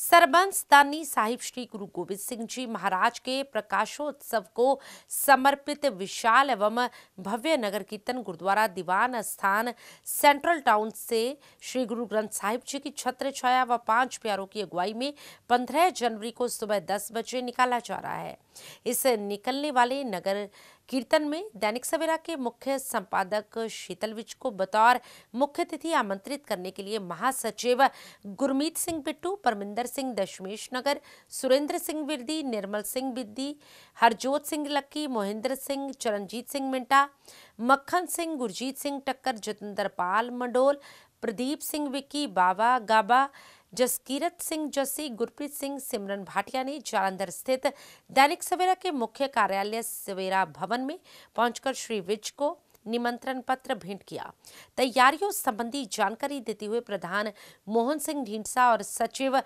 सरबंसदानी साहिब श्री गुरु गोविंद सिंह जी महाराज के प्रकाशोत्सव को समर्पित विशाल एवं भव्य नगर कीर्तन गुरुद्वारा दीवान स्थान सेंट्रल टाउन से श्री गुरु ग्रंथ साहिब जी की छत्र छाया व पांच प्यारों की अगुवाई में 15 जनवरी को सुबह 10 बजे निकाला जा रहा है इस निकलने वाले नगर कीर्तन में दैनिक सवेरा के मुख्य संपादक शीतल विज को बतौर मुख्य अतिथि आमंत्रित करने के लिए महासचिव गुरमीत सिंह बिट्टू परमिंदर सिंह दशमेश नगर सुरेंद्र सिंह विरदी निर्मल सिंह बिद्दी हरजोत सिंह लक्की मोहिंद्र सिंह चरणजीत सिंह मिंटा मक्खन सिंह गुरजीत सिंह टक्कर जतिंदर पाल मंडोल प्रदीप सिंह विक्की बाबा गाबा जसकीरत सिंह जसी गुरप्रीत सिंह सिमरन भाटिया ने जालंधर स्थित दैनिक सवेरा के मुख्य कार्यालय सवेरा भवन में पहुंचकर श्री विज को निमंत्रण पत्र भेंट किया तैयारियों संबंधी जानकारी देते हुए प्रधान मोहन सिंह ढींसा और सचिव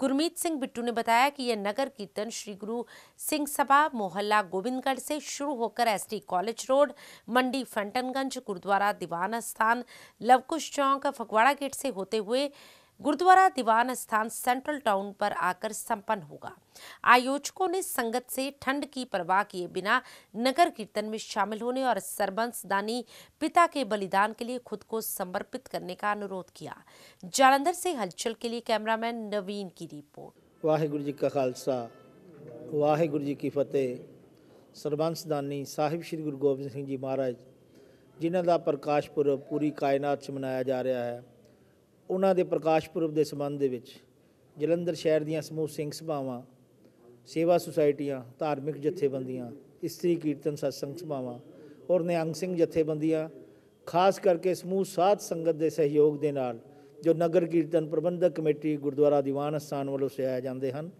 गुरमीत सिंह बिट्टू ने बताया कि यह नगर कीर्तन श्री गुरु सिंह सभा मोहल्ला गोविंदगढ़ से शुरू होकर ST college road Mandi Phantanganj Gurudwara Diwan Sthan Lavkush चौक फगवाड़ा गेट से होते हुए गुरुद्वारा दीवान स्थान सेंट्रल टाउन पर आकर संपन्न होगा आयोजकों ने संगत से ठंड की परवाह किए बिना नगर कीर्तन में शामिल होने और सरबंस दानी पिता के बलिदान के लिए खुद को समर्पित करने का अनुरोध किया जालंधर से हलचल के लिए कैमरामैन नवीन की रिपोर्ट गुरु जी का खालसा वाहेगुरु जी की फतेह सरबंस दानी साहिब श्री गुरु गोबिंद सिंह जी महाराज जिन्हों का प्रकाश पुरब पूरी कायनात 'ਚ ਮਨਾਇਆ ਜਾ ਰਿਹਾ ਉਹਨਾਂ ਦੇ ਪ੍ਰਕਾਸ਼ ਪੁਰਬ ਦੇ ਸਬੰਧ ਦੇ ਵਿੱਚ ਜਲੰਧਰ ਸ਼ਹਿਰ ਦੀਆਂ ਸਮੂਹ ਸਿੰਘ ਸਭਾਵਾਂ ਸੇਵਾ ਸੁਸਾਇਟੀਆਂ ਧਾਰਮਿਕ ਜਥੇਬੰਦੀਆਂ ਇਸਤਰੀ ਕੀਰਤਨ ਸਤਸੰਗ ਸਭਾਵਾਂ ਔਰ ਨਿਆਂਗ ਸਿੰਘ ਜਥੇਬੰਦੀਆਂ ਖਾਸ ਕਰਕੇ ਸਮੂਹ ਸਾਧ ਸੰਗਤ ਦੇ ਸਹਿਯੋਗ ਦੇ ਨਾਲ ਜੋ ਨਗਰ ਕੀਰਤਨ ਪ੍ਰਬੰਧਕ ਕਮੇਟੀ ਗੁਰਦੁਆਰਾ ਦੀਵਾਨ ਸਥਾਨ ਵੱਲੋਂ ਸਿਆਇਆ ਜਾਂਦੇ ਹਨ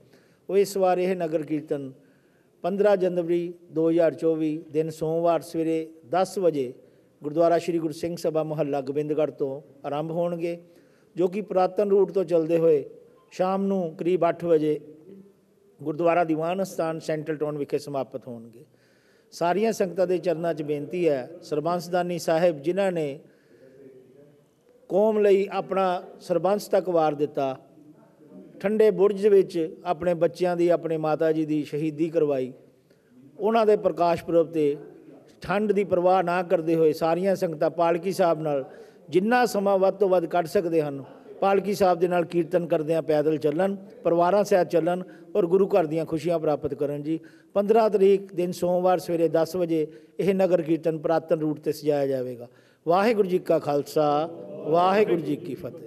ਉਹ ਇਸ ਵਾਰ ਇਹ ਨਗਰ ਕੀਰਤਨ 15 ਜਨਵਰੀ 2024 ਦਿਨ ਸੋਮਵਾਰ ਸਵੇਰੇ 10 ਵਜੇ ਗੁਰਦੁਆਰਾ ਸ੍ਰੀ ਗੁਰੂ ਸਿੰਘ ਸਭਾ ਮੁਹੱਲਾ ਗੋਬਿੰਦਗੜ੍ਹ ਤੋਂ ਆਰੰਭ ਹੋਣਗੇ ਜੋ ਕਿ ਪ੍ਰਾਤਨ ਰੂਟ ਤੋਂ ਚੱਲਦੇ ਹੋਏ ਸ਼ਾਮ ਨੂੰ ਕਰੀਬ 8 ਵਜੇ ਗੁਰਦੁਆਰਾ ਦੀਵਾਨ ਸਥਾਨ ਸੈਂਟਰਲ ਟਾਊਨ ਵਿਖੇ ਸਮਾਪਤ ਹੋਣਗੇ ਸਾਰੀਆਂ ਸੰਗਤਾਂ ਦੇ ਚਰਨਾਂ 'ਚ ਬੇਨਤੀ ਹੈ ਸਰਬੰਸਦਾਨੀ ਸਾਹਿਬ ਜਿਨ੍ਹਾਂ ਨੇ ਕੌਮ ਲਈ ਆਪਣਾ ਸਰਬੰਸ ਤੱਕ ਵਾਰ ਦਿੱਤਾ ਠੰਡੇ ਬੁਰਜ ਵਿੱਚ ਆਪਣੇ ਬੱਚਿਆਂ ਦੀ ਆਪਣੇ ਮਾਤਾ ਜੀ ਦੀ ਸ਼ਹੀਦੀ ਕਰਵਾਈ ਉਹਨਾਂ ਦੇ ਪ੍ਰਕਾਸ਼ ਪੁਰਬ ਤੇ ਠੰਡ ਦੀ ਪਰਵਾਹ ਨਾ ਕਰਦੇ ਹੋਏ ਸਾਰੀਆਂ ਸੰਗਤਾਂ ਪਾਲਕੀ ਸਾਹਿਬ ਨਾਲ ਜਿੰਨਾ ਸਮਾਂ ਵੱਧ ਤੋਂ ਵੱਧ ਕੱਢ ਸਕਦੇ ਹਨ ਪਾਲਕੀ ਸਾਹਿਬ ਦੇ ਨਾਲ ਕੀਰਤਨ ਕਰਦੇ ਆ ਪੈਦਲ ਚੱਲਣ ਪਰਿਵਾਰਾਂ ਸਹਿਤ ਚੱਲਣ ਔਰ ਗੁਰੂ ਘਰ ਦੀਆਂ ਖੁਸ਼ੀਆਂ ਪ੍ਰਾਪਤ ਕਰਨ ਜੀ 15 ਤਰੀਕ ਦਿਨ ਸੋਮਵਾਰ ਸਵੇਰੇ 10 ਵਜੇ ਇਹ ਨਗਰ ਕੀਰਤਨ ਪ੍ਰਾਤਨ ਰੂਟ ਤੇ ਸਜਾਇਆ ਜਾਵੇਗਾ ਵਾਹਿਗੁਰੂ ਜੀ ਕਾ ਖਾਲਸਾ ਵਾਹਿਗੁਰੂ ਜੀ ਕੀ ਫਤਿਹ